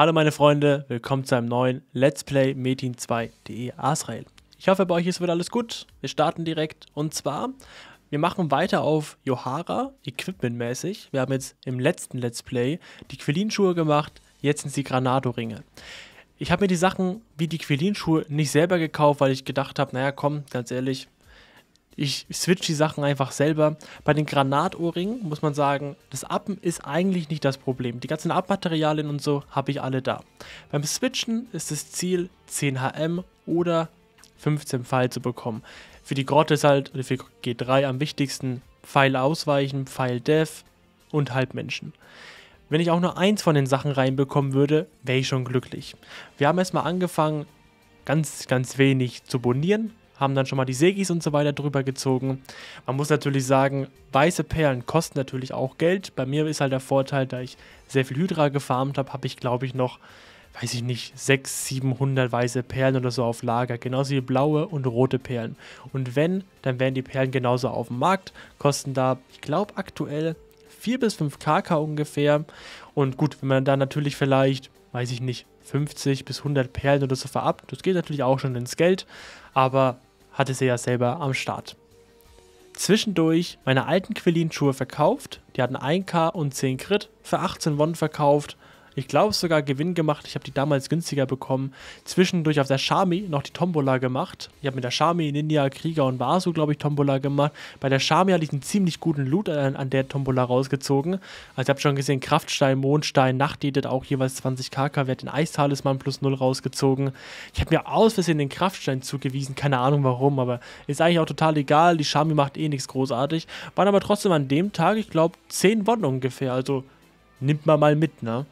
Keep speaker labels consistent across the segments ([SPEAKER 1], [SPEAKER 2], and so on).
[SPEAKER 1] Hallo meine Freunde, willkommen zu einem neuen Let's Play Metin 2.de Asrael. Ich hoffe bei euch ist wieder alles gut. Wir starten direkt und zwar, wir machen weiter auf Johara, equipmentmäßig. Wir haben jetzt im letzten Let's Play die Quillinschuhe gemacht, jetzt sind sie Granadoringe. Ich habe mir die Sachen wie die Quillinschuhe nicht selber gekauft, weil ich gedacht habe, naja komm, ganz ehrlich, ich switch die Sachen einfach selber. Bei den Granatohrringen muss man sagen, das Appen ist eigentlich nicht das Problem. Die ganzen Abmaterialien und so habe ich alle da. Beim Switchen ist das Ziel 10 HM oder 15 Pfeil zu bekommen. Für die Grotte ist halt, oder für G3 am wichtigsten, Pfeil ausweichen, Pfeil Dev und Halbmenschen. Wenn ich auch nur eins von den Sachen reinbekommen würde, wäre ich schon glücklich. Wir haben erstmal angefangen, ganz, ganz wenig zu bonieren, haben dann schon mal die Segis und so weiter drüber gezogen. Man muss natürlich sagen, weiße Perlen kosten natürlich auch Geld. Bei mir ist halt der Vorteil, da ich sehr viel Hydra gefarmt habe, habe ich glaube ich noch, weiß ich nicht, 600, 700 weiße Perlen oder so auf Lager. Genauso wie blaue und rote Perlen. Und wenn, dann werden die Perlen genauso auf dem Markt, kosten da, ich glaube aktuell 4 bis 5 KK ungefähr. Und gut, wenn man da natürlich vielleicht, weiß ich nicht, 50 bis 100 Perlen oder so verappt, das geht natürlich auch schon ins Geld. Aber hatte sie ja selber am Start. Zwischendurch meine alten Quillin-Schuhe verkauft, die hatten 1k und 10 Crit, für 18 Won verkauft ich glaube sogar Gewinn gemacht. Ich habe die damals günstiger bekommen. Zwischendurch auf der Shami noch die Tombola gemacht. Ich habe mit der Shami, Ninja, Krieger und Vasu, glaube ich, Tombola gemacht. Bei der Shami hatte ich einen ziemlich guten Loot an, an der Tombola rausgezogen. Also ihr habt schon gesehen, Kraftstein, Mondstein, Nachtedit auch jeweils 20 KK Wert, den Eistalisman plus 0 rausgezogen. Ich habe mir aus Versehen den Kraftstein zugewiesen, keine Ahnung warum, aber ist eigentlich auch total egal. Die Shami macht eh nichts großartig. Waren aber trotzdem an dem Tag, ich glaube, 10 Wonnen ungefähr. Also nimmt man mal mit, ne?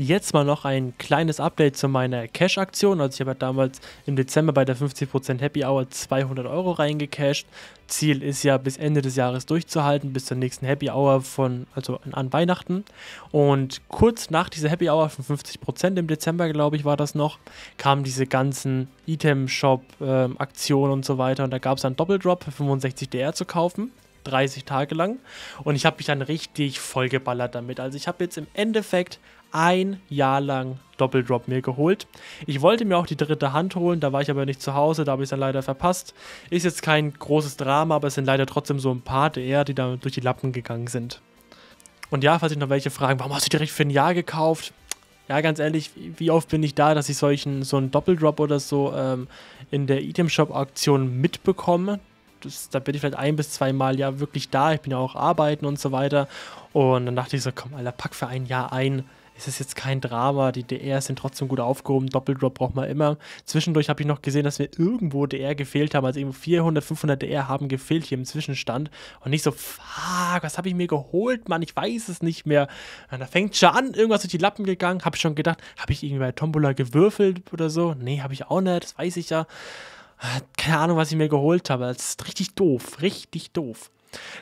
[SPEAKER 1] Jetzt mal noch ein kleines Update zu meiner Cash-Aktion. Also ich habe ja damals im Dezember bei der 50% Happy Hour 200 Euro reingecashed. Ziel ist ja bis Ende des Jahres durchzuhalten, bis zur nächsten Happy Hour von, also an Weihnachten. Und kurz nach dieser Happy Hour von 50% im Dezember, glaube ich, war das noch, kamen diese ganzen Item-Shop-Aktionen ähm, und so weiter. Und da gab es dann Double Drop für 65 DR zu kaufen. 30 Tage lang. Und ich habe mich dann richtig vollgeballert damit. Also ich habe jetzt im Endeffekt ein Jahr lang Doppeldrop mir geholt. Ich wollte mir auch die dritte Hand holen, da war ich aber nicht zu Hause, da habe ich es dann leider verpasst. Ist jetzt kein großes Drama, aber es sind leider trotzdem so ein paar DR, die da durch die Lappen gegangen sind. Und ja, falls ich noch welche fragen, warum hast du direkt für ein Jahr gekauft? Ja, ganz ehrlich, wie oft bin ich da, dass ich solchen, so einen Doppeldrop oder so ähm, in der Item Shop Aktion mitbekomme? das, da bin ich vielleicht ein bis zwei Mal ja wirklich da. Ich bin ja auch arbeiten und so weiter. Und dann dachte ich so, komm, Alter, pack für ein Jahr ein. Es ist jetzt kein Drama, die DRs sind trotzdem gut aufgehoben, Doppeldrop braucht man immer. Zwischendurch habe ich noch gesehen, dass wir irgendwo DR gefehlt haben, also eben 400, 500 DR haben gefehlt hier im Zwischenstand. Und nicht so, fuck, was habe ich mir geholt, Mann, ich weiß es nicht mehr. Und da fängt schon an, irgendwas durch die Lappen gegangen, habe schon gedacht, habe ich irgendwie bei Tombola gewürfelt oder so? Nee, habe ich auch nicht, das weiß ich ja. Ah, keine Ahnung, was ich mir geholt habe. Das ist richtig doof, richtig doof.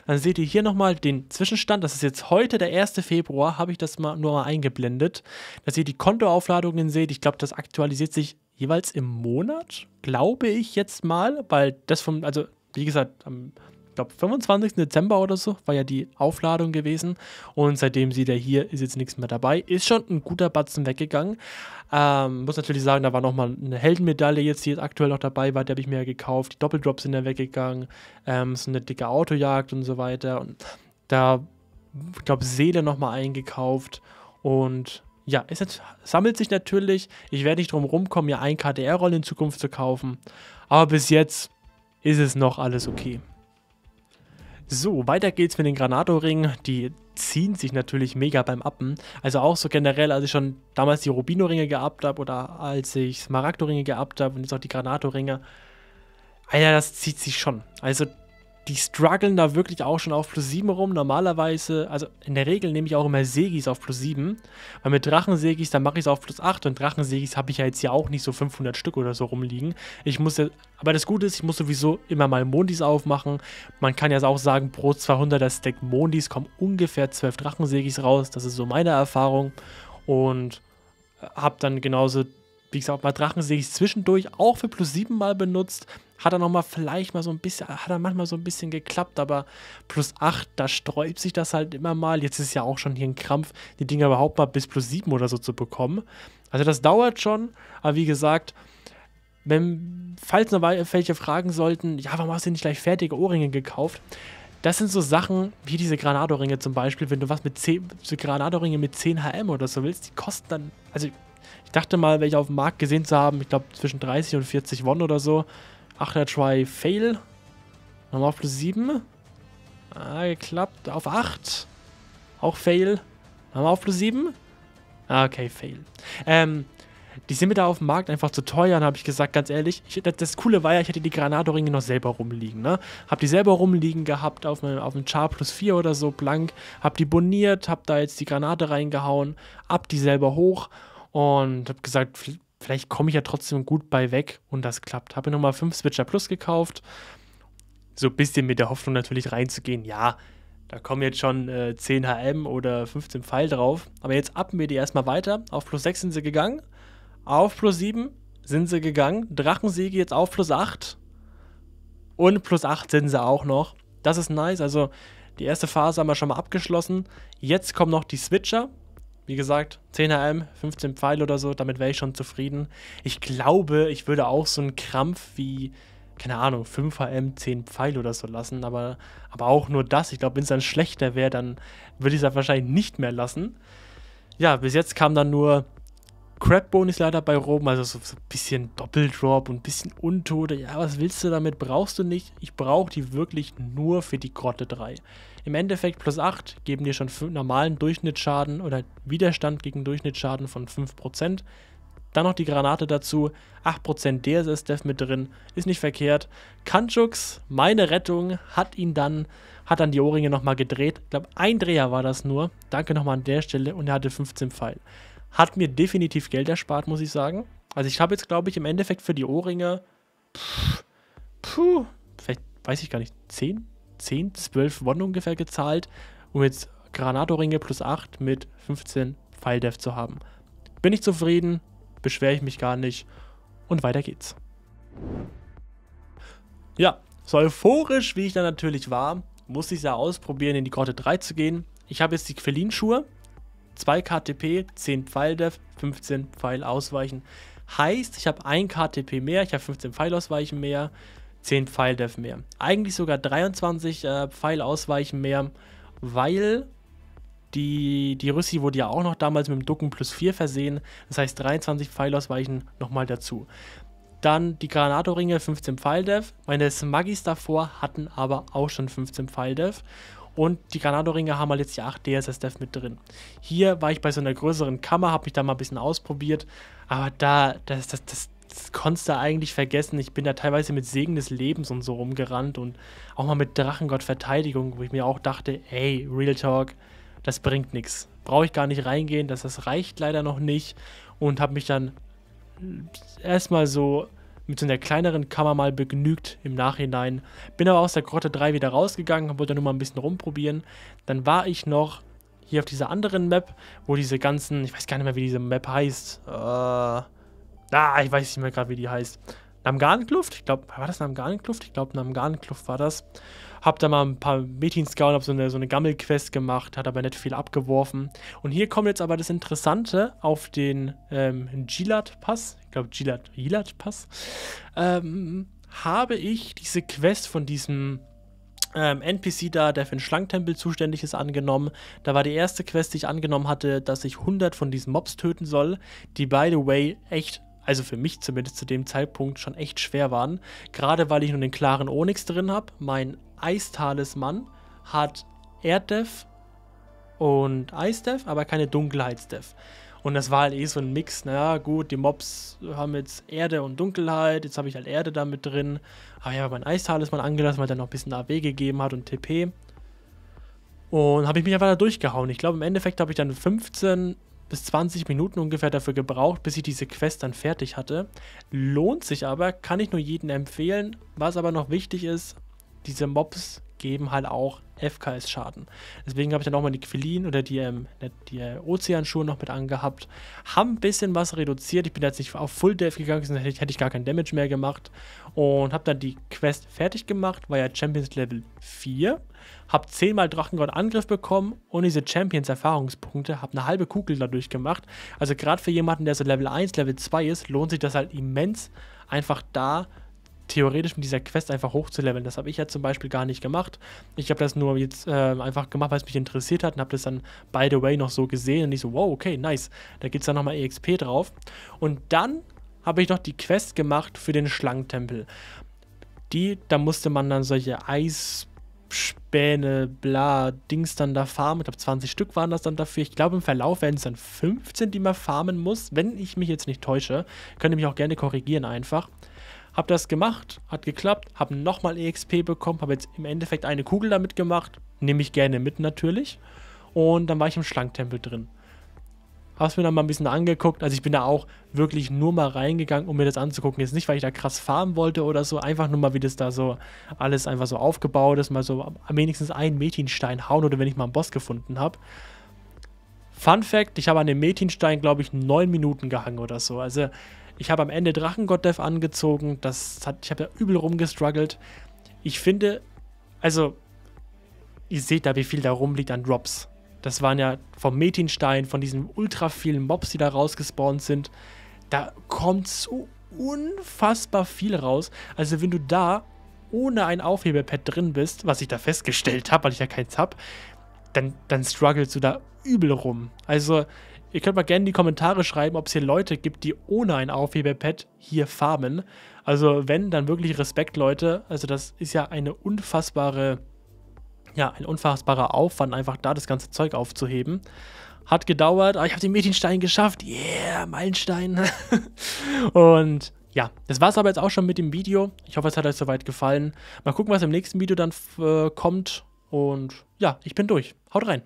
[SPEAKER 1] Dann seht ihr hier nochmal den Zwischenstand. Das ist jetzt heute der 1. Februar. Habe ich das mal, nur mal eingeblendet. Dass ihr die Kontoaufladungen seht. Ich glaube, das aktualisiert sich jeweils im Monat, glaube ich jetzt mal, weil das vom, also wie gesagt, am glaube, 25. Dezember oder so war ja die Aufladung gewesen. Und seitdem sieht er hier, ist jetzt nichts mehr dabei. Ist schon ein guter Batzen weggegangen. Ähm, muss natürlich sagen, da war nochmal eine Heldenmedaille jetzt, die jetzt aktuell noch dabei war, die habe ich mir ja gekauft. Die Doppeldrops sind ja weggegangen. Ähm, so eine dicke Autojagd und so weiter. Und da, ich glaube, Seele nochmal eingekauft. Und ja, es sammelt sich natürlich. Ich werde nicht drum rumkommen, mir ein KDR-Roll in Zukunft zu kaufen. Aber bis jetzt ist es noch alles okay. So, weiter geht's mit den Granatoringen. Die ziehen sich natürlich mega beim Appen. Also auch so generell, als ich schon damals die Rubino-Ringe geappt habe oder als ich Smaragdoringe ringe geappt habe und jetzt auch die Granatoringe. Alter, das zieht sich schon. Also die strugglen da wirklich auch schon auf plus 7 rum. Normalerweise, also in der Regel nehme ich auch immer Segis auf plus 7, weil mit Drachensegis, da mache ich es auf plus 8 und Drachensegis habe ich ja jetzt ja auch nicht so 500 Stück oder so rumliegen. Ich muss ja, aber das Gute ist, ich muss sowieso immer mal Mondis aufmachen. Man kann ja auch sagen, pro 200er Stack Mondis kommen ungefähr 12 Drachensegis raus. Das ist so meine Erfahrung und äh, habe dann genauso wie gesagt, mal Drachensegis zwischendurch auch für plus 7 mal benutzt. Hat er nochmal vielleicht mal so ein bisschen, hat er manchmal so ein bisschen geklappt, aber plus 8, da sträubt sich das halt immer mal. Jetzt ist ja auch schon hier ein Krampf, die Dinger überhaupt mal bis plus 7 oder so zu bekommen. Also das dauert schon, aber wie gesagt, wenn, falls noch welche fragen sollten, ja, warum hast du nicht gleich fertige Ohrringe gekauft? Das sind so Sachen wie diese Granadoringe zum Beispiel, wenn du was mit 10, Granadoringe mit 10 HM oder so willst, die kosten dann, also ich dachte mal, welche auf dem Markt gesehen zu haben, ich glaube zwischen 30 und 40 Won oder so. 8er Try, Fail. Nochmal auf plus 7. Ah, geklappt. Auf 8. Auch Fail. Nochmal auf plus 7. Ah, okay, Fail. Ähm, die sind mir da auf dem Markt einfach zu teuer. habe ich gesagt, ganz ehrlich, ich, das, das, Coole war ja, ich hätte die Granadoringe noch selber rumliegen. Ne? Hab die selber rumliegen gehabt auf einem, auf Char plus 4 oder so blank. Hab die boniert, hab da jetzt die Granate reingehauen, ab die selber hoch und hab gesagt, vielleicht komme ich ja trotzdem gut bei weg und das klappt. Habe mir nochmal 5 Switcher Plus gekauft. So ein bisschen mit der Hoffnung natürlich reinzugehen, ja, da kommen jetzt schon äh, 10 HM oder 15 Pfeil drauf. Aber jetzt uppen wir die erstmal weiter. Auf plus 6 sind sie gegangen. Auf plus 7 sind sie gegangen. Drachensäge jetzt auf plus 8. Und plus 8 sind sie auch noch. Das ist nice. Also die erste Phase haben wir schon mal abgeschlossen. Jetzt kommen noch die Switcher. Wie gesagt, 10 HM, 15 Pfeile oder so, damit wäre ich schon zufrieden. Ich glaube, ich würde auch so einen Krampf wie, keine Ahnung, 5 HM, 10 Pfeile oder so lassen, aber, aber auch nur das. Ich glaube, wenn es dann schlechter wäre, dann würde ich es wahrscheinlich nicht mehr lassen. Ja, bis jetzt kam dann nur crap bonus leider bei Rom, also so, so ein bisschen Doppeldrop und ein bisschen Untote. Ja, was willst du damit? Brauchst du nicht. Ich brauche die wirklich nur für die Grotte 3. Im Endeffekt plus 8 geben dir schon normalen Durchschnittsschaden oder Widerstand gegen Durchschnittsschaden von 5%. Dann noch die Granate dazu, 8% DSS-Dev mit drin, ist nicht verkehrt. Kanchux, meine Rettung, hat ihn dann, hat dann die Ohrringe nochmal gedreht. Ich glaube, ein Dreher war das nur. Danke nochmal an der Stelle und er hatte 15 Pfeil. Hat mir definitiv Geld erspart, muss ich sagen. Also ich habe jetzt, glaube ich, im Endeffekt für die Ohrringe, pff, puh, vielleicht weiß ich gar nicht, 10, 10, 12 Won ungefähr gezahlt, um jetzt Granatoringe plus 8 mit 15 Pfeildev zu haben. Bin ich zufrieden, beschwere ich mich gar nicht und weiter geht's. Ja, so euphorisch wie ich da natürlich war, musste ich es ja ausprobieren, in die Grotte 3 zu gehen. Ich habe jetzt die Quelin-Schuhe, 2 KTP, 10 Pfeildev, 15 Pfeil ausweichen. Heißt, ich habe 1 KTP mehr, ich habe 15 Pfeilausweichen mehr 10 Pfeildef mehr. Eigentlich sogar 23 äh, Pfeilausweichen mehr, weil die, die Rüssi wurde ja auch noch damals mit dem Ducken plus 4 versehen. Das heißt 23 Pfeilausweichen nochmal dazu. Dann die Granatoringe 15 Pfeildef. Meine Smuggies davor hatten aber auch schon 15 Pfeildef. Und die Granatoringe haben halt jetzt die 8 dss dev mit drin. Hier war ich bei so einer größeren Kammer, habe mich da mal ein bisschen ausprobiert. Aber da, das, das, das, Konster eigentlich vergessen. Ich bin da teilweise mit Segen des Lebens und so rumgerannt und auch mal mit Drachengott Verteidigung, wo ich mir auch dachte, hey, Real Talk, das bringt nichts. Brauche ich gar nicht reingehen, dass das reicht leider noch nicht und habe mich dann erstmal so mit so einer kleineren Kammer mal begnügt im Nachhinein. Bin aber aus der Grotte 3 wieder rausgegangen, und wollte nur mal ein bisschen rumprobieren. Dann war ich noch hier auf dieser anderen Map, wo diese ganzen, ich weiß gar nicht mehr, wie diese Map heißt. Äh, Ah, ich weiß nicht mehr gerade, wie die heißt. Namgarnkluft, ich glaube, war das Namgarnkluft? Ich glaube, Namgarnkluft war das. Hab da mal ein paar Meetings gehauen, hab so eine, so eine Gammel-Quest gemacht, hat aber nicht viel abgeworfen. Und hier kommt jetzt aber das Interessante auf den ähm, Gilat-Pass. Ich glaube, Gilat, Gilat-Pass. Ähm, habe ich diese Quest von diesem ähm, NPC da, der für den Schlangtempel zuständig ist, angenommen. Da war die erste Quest, die ich angenommen hatte, dass ich 100 von diesen Mobs töten soll, die, by the way, echt also für mich zumindest zu dem Zeitpunkt schon echt schwer waren. Gerade weil ich nur den klaren Onyx drin habe. Mein Eistalismann hat Erddev und Eisdev, aber keine Dunkelheitsdev. Und das war halt eh so ein Mix. Naja, gut, die Mobs haben jetzt Erde und Dunkelheit. Jetzt habe ich halt Erde damit drin. Aber ich habe mein Eistalismann angelassen, weil der noch ein bisschen AW gegeben hat und TP. Und habe ich mich einfach da durchgehauen. Ich glaube, im Endeffekt habe ich dann 15 bis 20 Minuten ungefähr dafür gebraucht, bis ich diese Quest dann fertig hatte. Lohnt sich aber, kann ich nur jedem empfehlen. Was aber noch wichtig ist, diese Mobs geben halt auch FKS-Schaden. Deswegen habe ich dann auch mal die Quillin oder die, ähm, ne, die äh, Ozeanschuhe noch mit angehabt. Haben ein bisschen was reduziert. Ich bin jetzt nicht auf Full Death gegangen, sonst hätte ich, hätte ich gar keinen Damage mehr gemacht. Und habe dann die Quest fertig gemacht, war ja Champions Level 4. Hab 10 mal Drachengott Angriff bekommen und diese Champions Erfahrungspunkte. Hab eine halbe Kugel dadurch gemacht. Also gerade für jemanden, der so Level 1, Level 2 ist, lohnt sich das halt immens, einfach da theoretisch mit dieser Quest einfach hochzuleveln. Das habe ich ja zum Beispiel gar nicht gemacht. Ich habe das nur jetzt äh, einfach gemacht, weil es mich interessiert hat und habe das dann, by the way, noch so gesehen. Und ich so, wow, okay, nice. Da gibt es dann nochmal EXP drauf. Und dann habe ich noch die Quest gemacht für den Schlangentempel. Die, da musste man dann solche Eisspäne, bla, Dings dann da farmen. Ich glaube, 20 Stück waren das dann dafür. Ich glaube, im Verlauf werden es dann 15, die man farmen muss, wenn ich mich jetzt nicht täusche. Könnt ihr mich auch gerne korrigieren einfach. Hab das gemacht, hat geklappt, hab nochmal EXP bekommen, hab jetzt im Endeffekt eine Kugel damit gemacht, nehme ich gerne mit natürlich. Und dann war ich im Schlanktempel drin. Hab's mir dann mal ein bisschen angeguckt. Also ich bin da auch wirklich nur mal reingegangen, um mir das anzugucken. Jetzt nicht, weil ich da krass farmen wollte oder so, einfach nur mal, wie das da so alles einfach so aufgebaut ist, mal so wenigstens einen Metinstein hauen oder wenn ich mal einen Boss gefunden habe. Fun Fact, ich habe an dem Metinstein, glaube ich, neun Minuten gehangen oder so. Also ich habe am Ende Drachengott-Dev angezogen. Das hat, ich habe da übel rumgestruggelt. Ich finde, also, ihr seht da, wie viel da rumliegt an Drops. Das waren ja vom Metinstein, von diesen ultra vielen Mobs, die da rausgespawnt sind. Da kommt so unfassbar viel raus. Also, wenn du da ohne ein Aufhebepad drin bist, was ich da festgestellt habe, weil ich ja keins habe, dann, dann strugglest du da übel rum. Also, Ihr könnt mal gerne in die Kommentare schreiben, ob es hier Leute gibt, die ohne ein Aufhebepad hier farmen. Also wenn, dann wirklich Respekt, Leute. Also das ist ja eine unfassbare, ja, ein unfassbarer Aufwand, einfach da das ganze Zeug aufzuheben. Hat gedauert, aber ich habe den Mädchenstein geschafft. Yeah, Meilenstein. Und ja, das war es aber jetzt auch schon mit dem Video. Ich hoffe, es hat euch soweit gefallen. Mal gucken, was im nächsten Video dann äh, kommt. Und ja, ich bin durch. Haut rein.